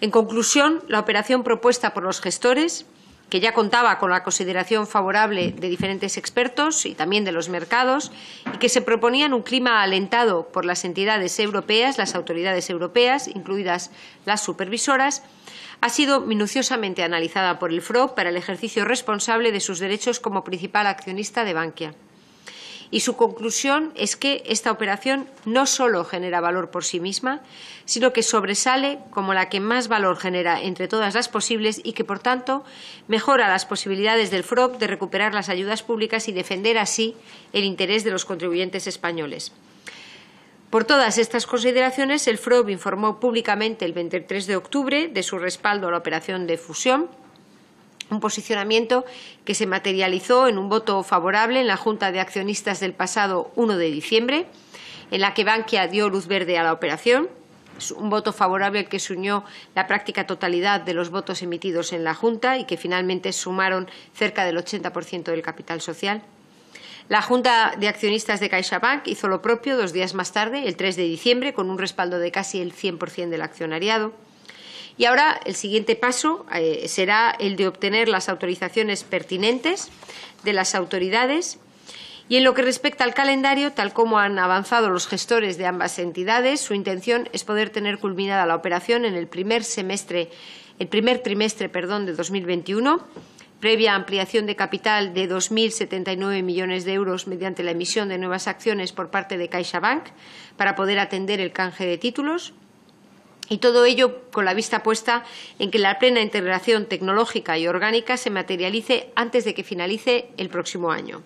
En conclusión, la operación propuesta por los gestores, que ya contaba con la consideración favorable de diferentes expertos y también de los mercados, y que se proponía en un clima alentado por las entidades europeas, las autoridades europeas, incluidas las supervisoras, ha sido minuciosamente analizada por el FRO para el ejercicio responsable de sus derechos como principal accionista de Bankia y su conclusión es que esta operación no solo genera valor por sí misma, sino que sobresale como la que más valor genera entre todas las posibles y que, por tanto, mejora las posibilidades del FROB de recuperar las ayudas públicas y defender así el interés de los contribuyentes españoles. Por todas estas consideraciones, el FROB informó públicamente el 23 de octubre de su respaldo a la operación de fusión un posicionamiento que se materializó en un voto favorable en la Junta de Accionistas del pasado 1 de diciembre, en la que Bankia dio luz verde a la operación, un voto favorable que se unió la práctica totalidad de los votos emitidos en la Junta y que finalmente sumaron cerca del 80% del capital social. La Junta de Accionistas de CaixaBank hizo lo propio dos días más tarde, el 3 de diciembre, con un respaldo de casi el 100% del accionariado. Y ahora el siguiente paso eh, será el de obtener las autorizaciones pertinentes de las autoridades. Y en lo que respecta al calendario, tal como han avanzado los gestores de ambas entidades, su intención es poder tener culminada la operación en el primer semestre, el primer trimestre, perdón, de 2021 previa ampliación de capital de 2.079 millones de euros mediante la emisión de nuevas acciones por parte de CaixaBank para poder atender el canje de títulos. Y todo ello con la vista puesta en que la plena integración tecnológica y orgánica se materialice antes de que finalice el próximo año.